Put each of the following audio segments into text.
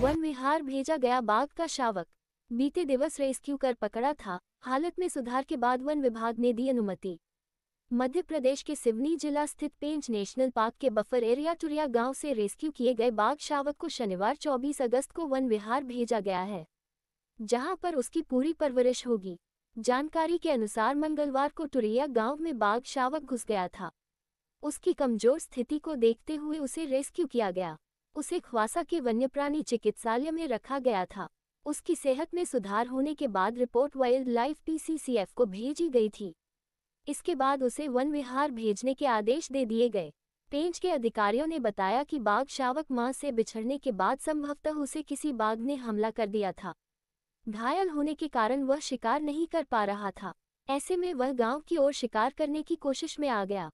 one विहार भेजा गया बाघ का शावक बीते दिवस रेस्क्यू कर पकड़ा था हालत में सुधार के बाद वन विभाग ने दी अनुमति मध्य प्रदेश के सिवनी जिला स्थित पेंच नेशनल पार्क के बफर एरिया टुरिया गांव से रेस्क्यू किए गए बाघ शावक को शनिवार 24 अगस्त को वन विहार भेजा गया है जहां पर उसकी पूरी परवरिश होगी जानकारी के अनुसार मंगलवार को टुरिया गांव में बाघ शावक घुस गया था उसकी कमजोर स्थिति को देखते हुए उसे रेस्क्यू किया गया उसे ख्वासा के वन्यप्राणी चिकित्सालय में रखा गया था उसकी सेहत में सुधार होने के बाद रिपोर्ट वाइल्ड लाइफ पीसीसीएफ को भेजी गई थी इसके बाद उसे वन विहार भेजने के आदेश दे दिए गए पेंच के अधिकारियों ने बताया कि बाघ शावक मां से बिछड़ने के बाद संभवतः उसे किसी बाघ ने हमला कर दिया था घायल होने के कारण वह शिकार नहीं कर पा रहा था ऐसे में वह गांव की ओर शिकार करने की कोशिश में आ गया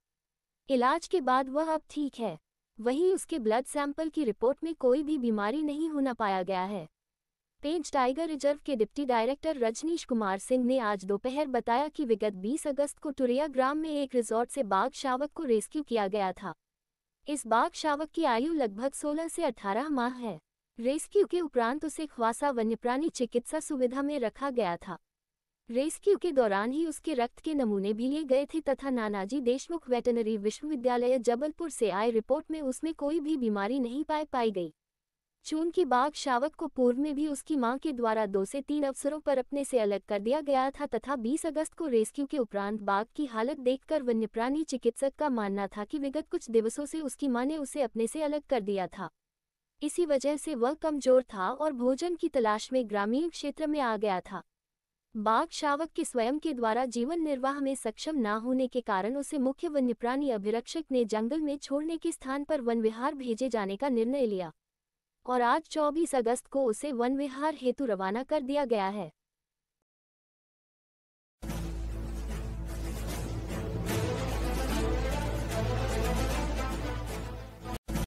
इलाज के बाद वह अब ठीक है वहीं उसके ब्लड सैंपल की रिपोर्ट में कोई भी बीमारी नहीं होना पाया गया है पेंच टाइगर रिजर्व के डिप्टी डायरेक्टर रजनीश कुमार सिंह ने आज दोपहर बताया कि विगत 20 अगस्त को टुरिया ग्राम में एक रिजॉर्ट से बाघ शावक को रेस्क्यू किया गया था इस बाघ शावक की आयु लगभग 16 से 18 माह है रेस्क्यू के उपरांत उसे ख्वासा वन्यप्राणी चिकित्सा सुविधा में रखा गया था रेस्क्यू के दौरान ही उसके रक्त के नमूने भी लिए गए थे तथा नानाजी देशमुख वेटनरी विश्वविद्यालय जबलपुर से आए रिपोर्ट में उसमें कोई भी बीमारी नहीं पाए पाई गई चून की बाघ शावक को पूर्व में भी उसकी मां के द्वारा दो से तीन अवसरों पर अपने से अलग कर दिया गया था तथा 20 अगस्त को रेस्क्यू के उपरांत बाघ की हालत देखकर वन्यप्राणी चिकित्सक का मानना था कि विगत कुछ दिवसों से उसकी मां ने उसे अपने से अलग कर दिया था इसी वजह से वह कमजोर था और भोजन की तलाश में ग्रामीण क्षेत्र में आ गया था बाघ शावक के स्वयं के द्वारा जीवन निर्वाह में सक्षम न होने के कारण उसे मुख्य वन्य प्राणी अभिरक्षक ने जंगल में छोड़ने के स्थान पर वन विहार भेजे जाने का निर्णय लिया और आज 24 अगस्त को उसे वन विहार हेतु रवाना कर दिया गया है